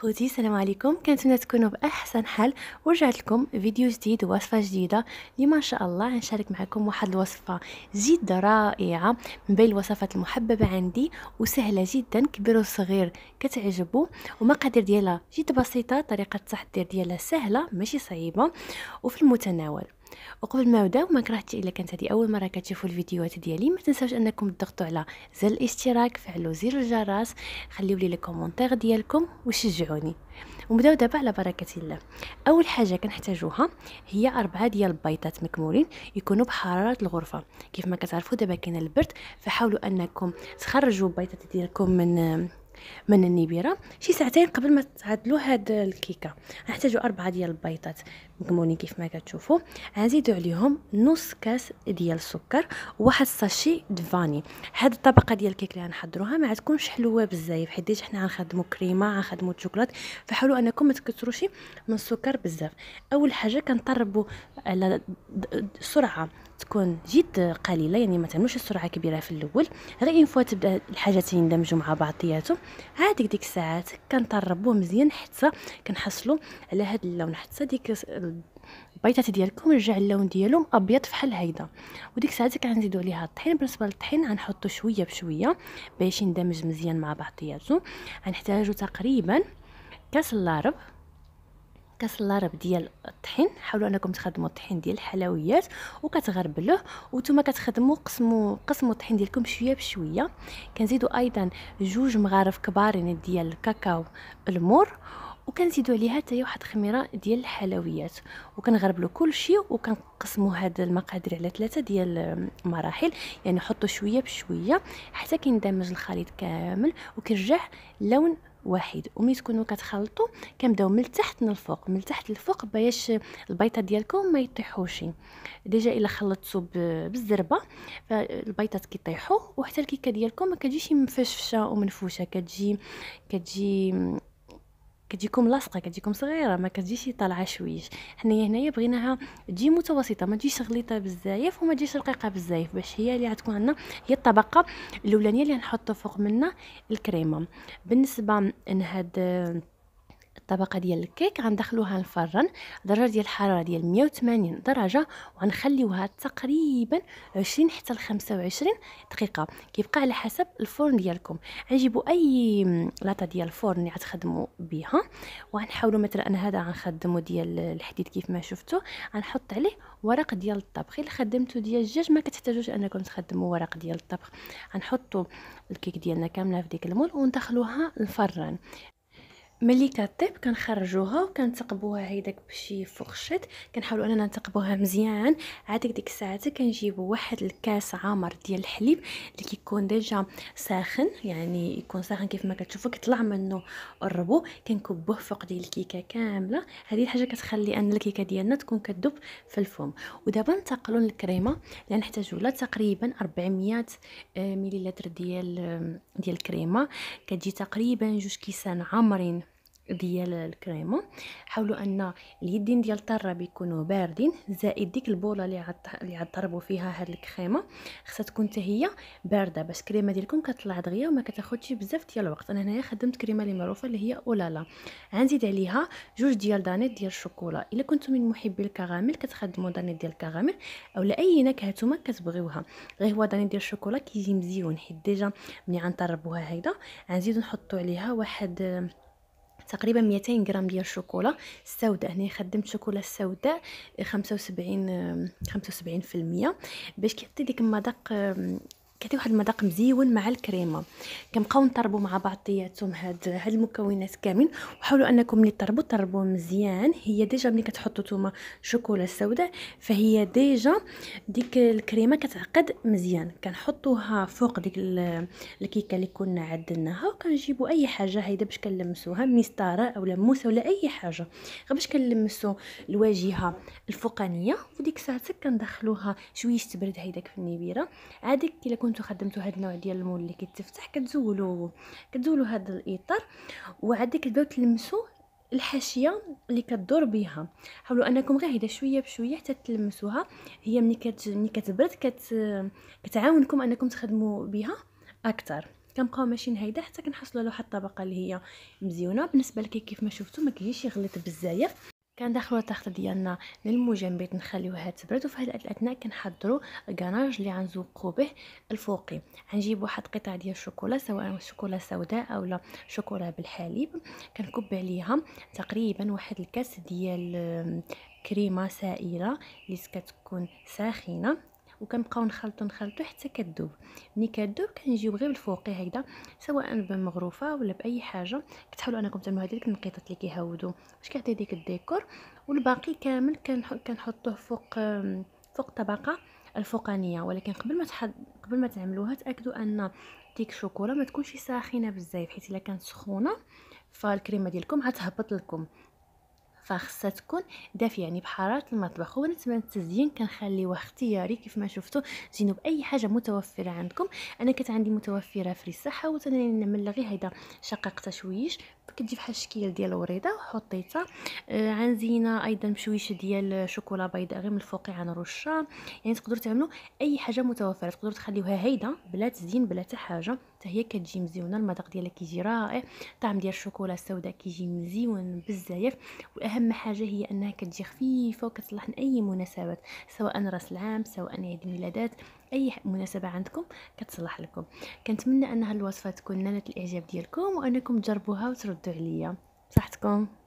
خوتي السلام عليكم كنتمنى تكونوا باحسن حال ورجعت لكم فيديو جديد ووصفه جديده اليوم ان شاء الله غنشارك معكم واحد الوصفه جد رائعه من بين الوصفات المحببه عندي وسهله جدا كبير وصغير كتعجبوا ومقادير ديالها جد بسيطه طريقه التحضير ديالها سهله ماشي صعيبه وفي المتناول وقبل ما نبداو وما كرهتش الا كانت هذه اول مره كتشوفوا الفيديوهات ديالي ما تنساوش انكم تضغطوا على زر الاشتراك فعلوا زر الجرس خليوا لي لي كومونتير ديالكم وشجعوني ونبداو دابا على بركه الله اول حاجه كنحتاجوها هي أربعة ديال البيضات مكمولين يكونوا بحراره الغرفه كيف ما كتعرفوا دابا كاين البرد فحاولوا انكم تخرجوا البيضات ديالكم من من النبيره شي ساعتين قبل ما تعدلوا هاد الكيكه نحتاجوا أربعة ديال البيضات مكمونين كيف ما كتشوفوا غنزيدوا عليهم نص كاس ديال السكر وواحد د دفاني هاد الطبقه ديال الكيك اللي غنحضروها ما تكونش حلوه بزاف حيت حنا غنخدموا كريمه غنخدموا الشوكولات فحاولوا انكم ما تكثروش من السكر بزاف اول حاجه كنطربوا على سرعه تكون جد قليله يعني ما تعملوش السرعه كبيره في الاول غير ان فوا تبدا الحاجتين يندمجوا مع بعضياتهم عاد ديك الساعات كنطربوه مزيان حتى كنحصلوا على هذا اللون حتى ديك البيضات ديالكم رجع اللون ديالهم ابيض فحال هيدا وديك الساعات كنزيدوا عليها الطحين بالنسبه للطحين غنحطو شويه بشويه باش يندمج مزيان مع بعضياتو غنحتاجو تقريبا كاس لارب كاس اللارب ديال الطحين حاولوا انكم تخدموا الطحين ديال الحلويات وكتغربلوه وانتم كتخدموا قسموا قسموا الطحين ديالكم شويه بشويه كنزيدوا ايضا جوج مغارف كبارين ديال الكاكاو المر وكنزيدوا عليها حتى واحد خميره ديال الحلويات وكنغربلو كلشي وكنقسموا هاد المقادير على ثلاثه ديال المراحل يعني حطوا شويه بشويه حتى كيندمج الخليط كامل وكيرجع لون واحد وملي تكونوا كتخلطوا كنبداو من التحت للفوق من التحت للفوق باش البيضه ديالكم ما يطيحوش ديجا الا خلطتوا بالزربه فالبيضات كيطيحوا وحتى الكيكه ديالكم ما كتجيش مفشفشه ومنفوشه كتجي كتجي كتجيكم لاصقه كتجيكم صغيره ما كتجيش طالعه شويش حنايا هنايا بغيناها تجي متوسطه ما تجيش غليطه بزاف وما تجيش رقيقه بزاف باش هي اللي غتكون عندنا هي الطبقه الاولانيه اللي غنحطوا فوق منها الكريمه بالنسبه لهاد الطبقه ديال الكيك غندخلوها الفرن درجه ديال الحراره ديال 180 درجه وغنخليوها تقريبا 20 حتى ل 25 دقيقه كيبقى على حسب الفرن ديالكم غنجيبو اي لاطا ديال الفرن اللي بيها بها غنحاولو مثلا انا هذا غنخدمو ديال الحديد كيف ما شفتو غنحط عليه ورق ديال الطبخ الا خدمتو ديال الدجاج ما كتحتاجوش انكم تخدموا ورق ديال الطبخ غنحطو الكيك ديالنا كامله في ديك المول وندخلوها الفران ملي كطيب كنخرجوها وكنثقبوها هيداك بشي فورشيت كنحاولوا اننا نثقبوها مزيان عاد ديك الساعه كنجيبوا واحد الكاس عامر ديال الحليب اللي كيكون ديجا ساخن يعني يكون ساخن كيف ما كتشوفوا كيطلع منه الربو كنكبوه فوق ديال الكيكه كامله هذه الحاجه كتخلي ان الكيكه ديالنا تكون كتذوب في الفم ودابا ننتقلوا للكريمه اللي نحتاجوا لها تقريبا 400 مليلتر ديال ديال الكريمه كتجي تقريبا جوج كيسان عامرين ديال الكريمه حاولوا ان اليدين ديال الطراب يكونوا باردين زائد ديك البوله اللي عط... اللي غضربوا فيها هاد الكريمه خصها تكون هي بارده باش الكريمه ديالكم كتطلع دغيا وما كتاخذش بزاف ديال الوقت انا هنايا خدمت كريمه اللي معروفه اللي هي اولالا غنزيد عليها جوج ديال دانيت ديال الشوكولا الا كنتم من محبي الكراميل كتخدموا دانيت ديال الكراميل اولا اي نكهه نتوما كتبغيوها غير هو دانيت ديال الشوكولا كيجي مزيون حيت ديجا ملي غنطربوها هكذا غنزيدو نحطوا عليها واحد تقريبا 200 غرام ديال الشوكولا السوداء هنا خدمت شوكولا السوداء 75 آه، 75% آه، باش كيعطي ديك المذاق آه، كدي واحد المذاق مزيون مع الكريمه كنبقاو نطربوا مع بعضياتهم هاد هاد المكونات كاملين وحاولوا انكم ملي تطربوا تطربوا مزيان هي ديجا ملي كتحطوا نتوما شوكولا سوداء فهي ديجا ديك الكريمه كتعقد مزيان كنحطوها فوق ديك الكيكه اللي كنا عدلناها وكنجيبوا اي حاجه هيدا باش كنلمسوها مسطره اولا موسه ولا اي حاجه غير باش كنلمسوا الواجهه الفوقانيه وديك ساعتك كندخلوها شويه تبرد هيداك في النبيره عاد كي كنتو خدمتو هاد النوع ديال المول اللي كيتفتح كتزولو كتزولو هاد الاطار وعاد كتبداو تلمسو الحاشيه اللي كدور بها حاولوا انكم غير هذا شويه بشويه حتى تلمسوها هي ملي كت ملي كتبرد كت كتعاونكم انكم تخدموا بها اكثر كنبقاو ماشي هيدا حتى كنحصلوا على واحد الطبقه اللي هي مزيونه بالنسبه لكي كيف ما شفتوا ما كيجيش يغلط بزاف كندخلو التخت ديالنا للمجمد نخليوها تبرد وفي هذه الاثناء كنحضروا الكناج اللي غنزوقو به الفوقي غنجيب واحد قطع ديال الشوكولا سواء شوكولا سوداء اولا شوكولا بالحليب كنكب عليها تقريبا واحد الكاس ديال كريمه سائله اللي كتكون ساخنه وكنبقاو نخلطو نخلطو حتى كدوب ملي كدوب كنجيو غير بالفوقي هكذا سواء بمغروفه ولا باي حاجه كتحاولوا انكم تعملوا هذيك النقيطات اللي كيهودوا باش كيعطي ديك الديكور والباقي كامل كنحطوه فوق فوق طبقه الفوقانيه ولكن قبل ما تحد... قبل ما تعملوها تاكدوا ان ديك الشوكولا ما تكونش ساخنه بزاف حيت الا كانت سخونه فالكريمه ديالكم غتهبط لكم فخصها تكون دافيه يعني بحراره المطبخ وبالنسبه للتزيين كنخليوه اختياري كيف ما شفتوا زينوا باي حاجه متوفره عندكم انا كانت عندي متوفره في الصحة وثاني نعمل غير هيدا شقيقتها شويش كتجي بحال الشكل ديال الوريده وحطيتها آه زينه ايضا بشويش ديال شوكولا بيضاء غير من الفوق عن يعني تقدروا تعملوا اي حاجه متوفره تقدروا تخليوها هيدا بلا تزيين بلا حتى حاجه حتى هي كتجي مزيونه المذاق ديالها كيجي رائع الطعم ديال الشوكولا السوداء كيجي مزيون بزاف واهم اهم حاجه هي انها كتجي خفيفه وكتصلح لاي مناسبات سواء راس العام سواء عيد ميلادات اي مناسبه عندكم كتصلح لكم كنتمنى ان هالوصفه تكون نالت الاعجاب ديالكم وانكم تجربوها وتردوا عليا بصحتكم